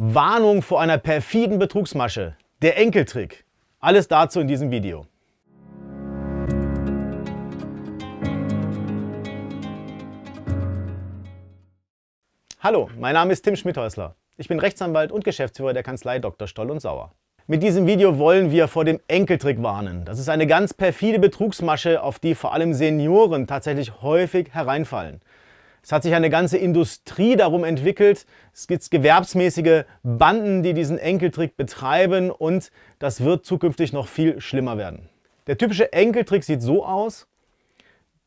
Warnung vor einer perfiden Betrugsmasche. Der Enkeltrick. Alles dazu in diesem Video. Hallo, mein Name ist Tim Schmidhäusler. Ich bin Rechtsanwalt und Geschäftsführer der Kanzlei Dr. Stoll und Sauer. Mit diesem Video wollen wir vor dem Enkeltrick warnen. Das ist eine ganz perfide Betrugsmasche, auf die vor allem Senioren tatsächlich häufig hereinfallen. Es hat sich eine ganze Industrie darum entwickelt. Es gibt gewerbsmäßige Banden, die diesen Enkeltrick betreiben und das wird zukünftig noch viel schlimmer werden. Der typische Enkeltrick sieht so aus.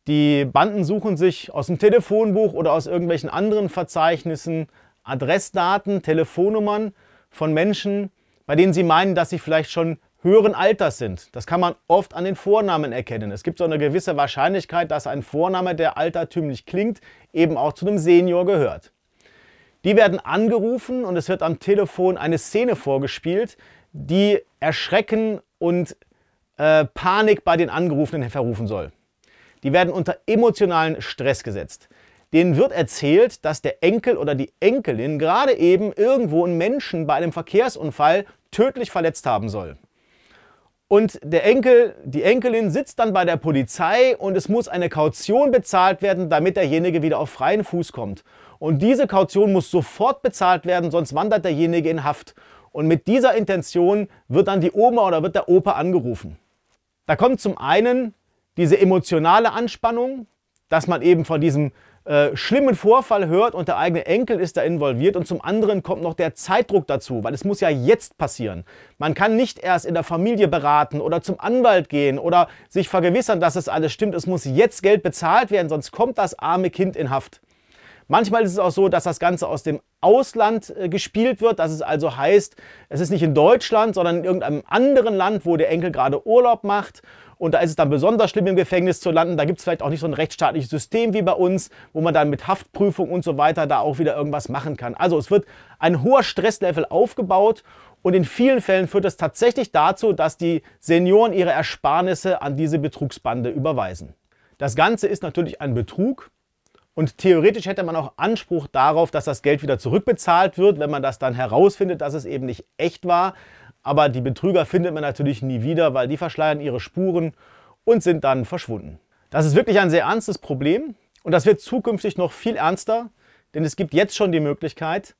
Die Banden suchen sich aus dem Telefonbuch oder aus irgendwelchen anderen Verzeichnissen Adressdaten, Telefonnummern von Menschen, bei denen sie meinen, dass sie vielleicht schon höheren Alters sind. Das kann man oft an den Vornamen erkennen. Es gibt so eine gewisse Wahrscheinlichkeit, dass ein Vorname, der altertümlich klingt, eben auch zu einem Senior gehört. Die werden angerufen und es wird am Telefon eine Szene vorgespielt, die Erschrecken und äh, Panik bei den Angerufenen verrufen soll. Die werden unter emotionalen Stress gesetzt. Denen wird erzählt, dass der Enkel oder die Enkelin gerade eben irgendwo einen Menschen bei einem Verkehrsunfall tödlich verletzt haben soll und der Enkel, die Enkelin sitzt dann bei der Polizei und es muss eine Kaution bezahlt werden, damit derjenige wieder auf freien Fuß kommt. Und diese Kaution muss sofort bezahlt werden, sonst wandert derjenige in Haft. Und mit dieser Intention wird dann die Oma oder wird der Opa angerufen. Da kommt zum einen diese emotionale Anspannung, dass man eben von diesem äh, schlimmen Vorfall hört und der eigene Enkel ist da involviert und zum anderen kommt noch der Zeitdruck dazu, weil es muss ja jetzt passieren. Man kann nicht erst in der Familie beraten oder zum Anwalt gehen oder sich vergewissern, dass es alles stimmt. Es muss jetzt Geld bezahlt werden, sonst kommt das arme Kind in Haft. Manchmal ist es auch so, dass das Ganze aus dem Ausland äh, gespielt wird, dass es also heißt, es ist nicht in Deutschland, sondern in irgendeinem anderen Land, wo der Enkel gerade Urlaub macht. Und da ist es dann besonders schlimm, im Gefängnis zu landen. Da gibt es vielleicht auch nicht so ein rechtsstaatliches System wie bei uns, wo man dann mit Haftprüfung und so weiter da auch wieder irgendwas machen kann. Also es wird ein hoher Stresslevel aufgebaut und in vielen Fällen führt es tatsächlich dazu, dass die Senioren ihre Ersparnisse an diese Betrugsbande überweisen. Das Ganze ist natürlich ein Betrug und theoretisch hätte man auch Anspruch darauf, dass das Geld wieder zurückbezahlt wird, wenn man das dann herausfindet, dass es eben nicht echt war. Aber die Betrüger findet man natürlich nie wieder, weil die verschleiern ihre Spuren und sind dann verschwunden. Das ist wirklich ein sehr ernstes Problem und das wird zukünftig noch viel ernster, denn es gibt jetzt schon die Möglichkeit,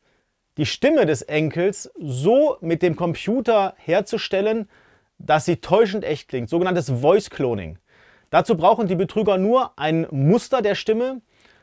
die Stimme des Enkels so mit dem Computer herzustellen, dass sie täuschend echt klingt, sogenanntes Voice Cloning. Dazu brauchen die Betrüger nur ein Muster der Stimme,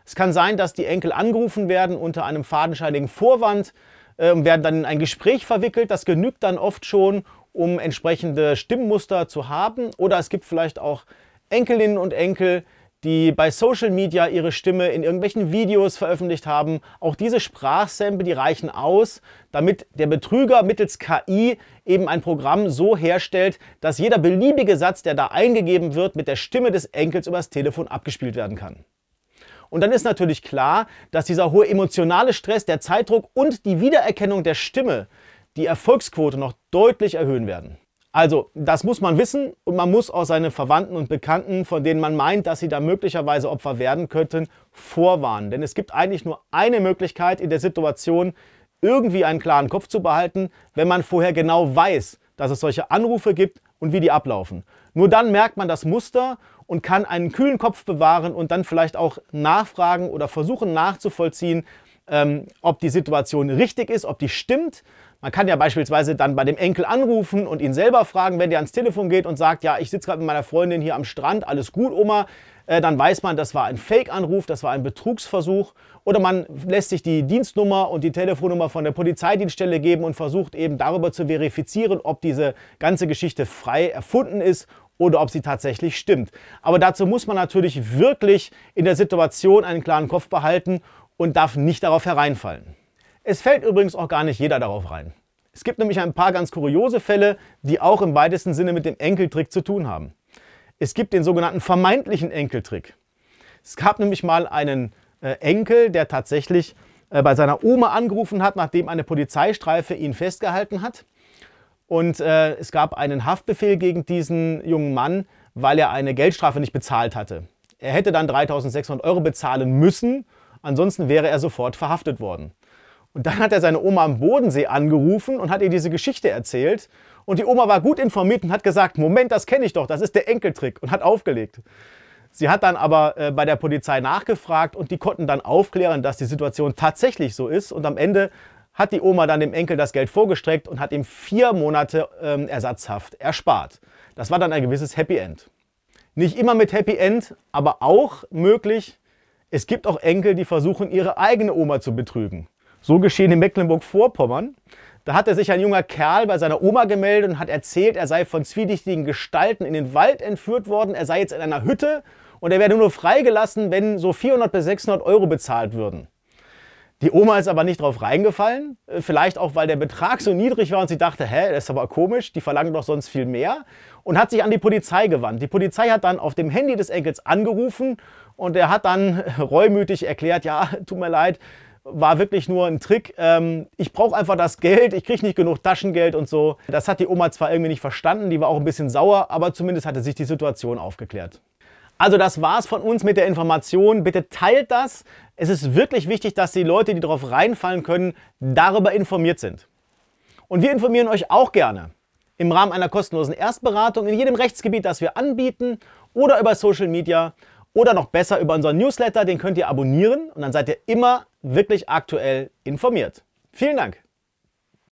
es kann sein, dass die Enkel angerufen werden unter einem fadenscheinigen Vorwand und ähm, werden dann in ein Gespräch verwickelt. Das genügt dann oft schon, um entsprechende Stimmmuster zu haben. Oder es gibt vielleicht auch Enkelinnen und Enkel, die bei Social Media ihre Stimme in irgendwelchen Videos veröffentlicht haben. Auch diese Sprachsample, die reichen aus, damit der Betrüger mittels KI eben ein Programm so herstellt, dass jeder beliebige Satz, der da eingegeben wird, mit der Stimme des Enkels übers Telefon abgespielt werden kann. Und dann ist natürlich klar, dass dieser hohe emotionale Stress, der Zeitdruck und die Wiedererkennung der Stimme die Erfolgsquote noch deutlich erhöhen werden. Also, das muss man wissen und man muss auch seine Verwandten und Bekannten, von denen man meint, dass sie da möglicherweise Opfer werden könnten, vorwarnen. Denn es gibt eigentlich nur eine Möglichkeit in der Situation, irgendwie einen klaren Kopf zu behalten, wenn man vorher genau weiß, dass es solche Anrufe gibt und wie die ablaufen. Nur dann merkt man das Muster und kann einen kühlen Kopf bewahren und dann vielleicht auch nachfragen oder versuchen nachzuvollziehen, ähm, ob die Situation richtig ist, ob die stimmt. Man kann ja beispielsweise dann bei dem Enkel anrufen und ihn selber fragen, wenn der ans Telefon geht und sagt, ja, ich sitze gerade mit meiner Freundin hier am Strand, alles gut, Oma, äh, dann weiß man, das war ein Fake-Anruf, das war ein Betrugsversuch. Oder man lässt sich die Dienstnummer und die Telefonnummer von der Polizeidienststelle geben und versucht eben darüber zu verifizieren, ob diese ganze Geschichte frei erfunden ist oder ob sie tatsächlich stimmt. Aber dazu muss man natürlich wirklich in der Situation einen klaren Kopf behalten und darf nicht darauf hereinfallen. Es fällt übrigens auch gar nicht jeder darauf rein. Es gibt nämlich ein paar ganz kuriose Fälle, die auch im weitesten Sinne mit dem Enkeltrick zu tun haben. Es gibt den sogenannten vermeintlichen Enkeltrick. Es gab nämlich mal einen äh, Enkel, der tatsächlich äh, bei seiner Oma angerufen hat, nachdem eine Polizeistreife ihn festgehalten hat. Und äh, es gab einen Haftbefehl gegen diesen jungen Mann, weil er eine Geldstrafe nicht bezahlt hatte. Er hätte dann 3600 Euro bezahlen müssen, ansonsten wäre er sofort verhaftet worden. Und dann hat er seine Oma am Bodensee angerufen und hat ihr diese Geschichte erzählt. Und die Oma war gut informiert und hat gesagt, Moment, das kenne ich doch, das ist der Enkeltrick und hat aufgelegt. Sie hat dann aber äh, bei der Polizei nachgefragt und die konnten dann aufklären, dass die Situation tatsächlich so ist. Und am Ende hat die Oma dann dem Enkel das Geld vorgestreckt und hat ihm vier Monate ähm, Ersatzhaft erspart. Das war dann ein gewisses Happy End. Nicht immer mit Happy End, aber auch möglich, es gibt auch Enkel, die versuchen, ihre eigene Oma zu betrügen. So geschehen in Mecklenburg-Vorpommern. Da hatte sich ein junger Kerl bei seiner Oma gemeldet und hat erzählt, er sei von zwielichtigen Gestalten in den Wald entführt worden, er sei jetzt in einer Hütte und er werde nur freigelassen, wenn so 400 bis 600 Euro bezahlt würden. Die Oma ist aber nicht drauf reingefallen, äh, vielleicht auch, weil der Betrag so niedrig war und sie dachte, hä, das ist aber komisch, die verlangen doch sonst viel mehr und hat sich an die Polizei gewandt. Die Polizei hat dann auf dem Handy des Enkels angerufen und er hat dann reumütig erklärt, ja, tut mir leid, war wirklich nur ein Trick. Ähm, ich brauche einfach das Geld, ich kriege nicht genug Taschengeld und so. Das hat die Oma zwar irgendwie nicht verstanden, die war auch ein bisschen sauer, aber zumindest hatte sich die Situation aufgeklärt. Also das war's von uns mit der Information. Bitte teilt das. Es ist wirklich wichtig, dass die Leute, die darauf reinfallen können, darüber informiert sind. Und wir informieren euch auch gerne im Rahmen einer kostenlosen Erstberatung in jedem Rechtsgebiet, das wir anbieten oder über Social Media oder noch besser über unseren Newsletter. Den könnt ihr abonnieren und dann seid ihr immer wirklich aktuell informiert. Vielen Dank.